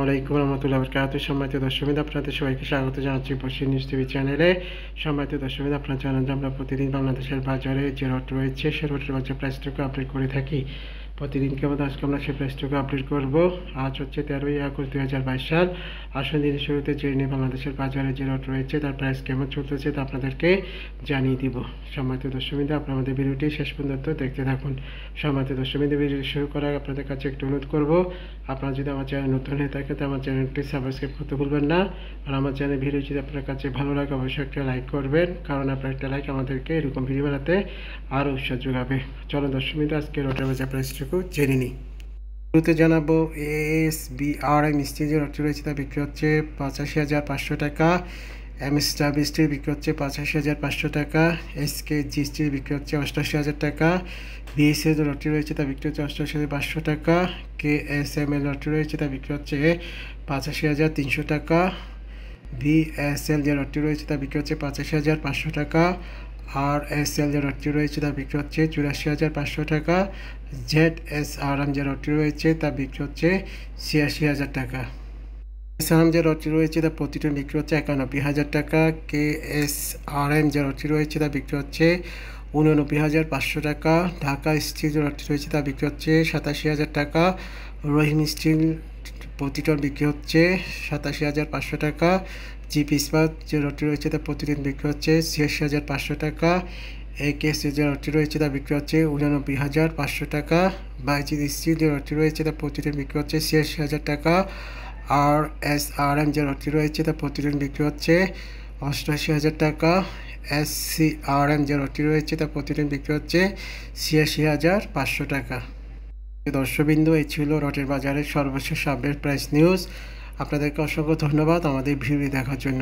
আসসালামু আলাইকুম রহমতুল্লাহ বরকাত সম্মানিত দর্শকবিদ আপনাদের সবাইকে স্বাগত জানাচ্ছি পশ্চিম নিউজ টিভি চ্যানেলে সম্মানিত দর্শকবিদ আপনারা জানান যে আমরা প্রতিদিন বাংলাদেশের বাজারে যে রট রয়েছে সে রটের বাজার প্রাইসটুকু আপডেট করে থাকি প্রতিদিনকে মতো আজকে আমরা সেই প্রাইসটুকু আপডেট করব আজ হচ্ছে তেরোই আগস্ট দুই হাজার বাইশ সাল আসুন দিনের শুরুতে যে নিয়ে বাংলাদেশের বাজারে যে রট রয়েছে তার প্রাইস কেমন চলতেছে তা আপনাদেরকে জানিয়ে দিব সম্মানিত দর্শকবিন্দু আপনার আমাদের ভিডিওটি শেষ পর্যন্ত দেখতে থাকুন সম্মানিত দর্শকবিন্দু ভিডিওটি শুরু করার আপনাদের কাছে একটু অনুরোধ করব আপনারা যদি আমার চ্যানেল নতুন হয়ে থাকে তো আমার চ্যানেলটি সাবস্ক্রাইব করতে ভুলবেন না আর আমার চ্যানেল ভিডিও যদি আপনার কাছে ভালো লাগে অবশ্যই একটা লাইক করবেন কারণ আপনার একটা লাইক আমাদেরকে এরকম ভিডিও বানাতে আরও উৎসাহ যোগাবে চলো দর্শকবিন্দু আজকে রোটের বাজার প্রাইস সম্পর্কেও জেনে নিই শুরুতে জানাবো এস বি আর এম স্টিজের অর্থ রয়েছে তা বিক্রি হচ্ছে পঁচাশি হাজার পাঁচশো টাকা এম ডাব্লিউ স্টিল বিক্রি হচ্ছে পঁচাশি হাজার পাঁচশো টাকা এস কে জি স্টিল বিক্রি হচ্ছে অষ্টাশি হাজার টাকা বিএসএস লটি রয়েছে তা বিক্রি হচ্ছে অষ্টাশি হাজার পাঁচশো টাকা কে এস এম এল লটি রয়েছে তা বিক্রি হচ্ছে পঁচাশি হাজার তিনশো টাকা ভিএসএল যে লটটি রয়েছে তা বিক্রি হচ্ছে পঁচাশি হাজার পাঁচশো টাকা আর এস এল যে রোডটি রয়েছে তার বিক্রি হচ্ছে চুরাশি হাজার পাঁচশো টাকা জেড এস আর এম যে রোডটি রয়েছে তার বিক্রি হচ্ছে ছিয়াশি হাজার টাকা এম যে রটটি রয়েছে তার প্রতিটি বিক্রি হচ্ছে একানব্বই হাজার টাকা কে এস আর এম যে রটটি রয়েছে তা বিক্রি হচ্ছে উননব্বই হাজার পাঁচশো টাকা ঢাকা স্টিল যে রটটি রয়েছে তা বিক্রি হচ্ছে সাতাশি হাজার টাকা রহিম স্টিল প্রতিটন বিক্রি হচ্ছে সাতাশি হাজার পাঁচশো টাকা জিপি স্মার্ট যে রটটি রয়েছে তা প্রতিদিন বিক্রি হচ্ছে ছিয়াশি হাজার পাঁচশো টাকা একেএসসি যে রটটি রয়েছে তা বিক্রি হচ্ছে উনানব্বই হাজার পাঁচশো টাকা বাইজি স্টিল যে রটটি রয়েছে তা প্রতিদিন বিক্রি হচ্ছে ছিয়াশি হাজার টাকা আর এস আর এম যে রটটি রয়েছে তা প্রতিদিন বিক্রি হচ্ছে অষ্টআশি হাজার টাকা এস সি আর এম যে রটটি রয়েছে তা প্রতিদিন বিক্রি হচ্ছে ছিয়াশি হাজার পাঁচশো টাকা দর্শকবৃন্দু এই ছিল রটের বাজারের সর্বশেষ আপডেট প্রাইস নিউজ আপনাদেরকে অসংখ্য ধন্যবাদ আমাদের ভিডিও দেখার জন্য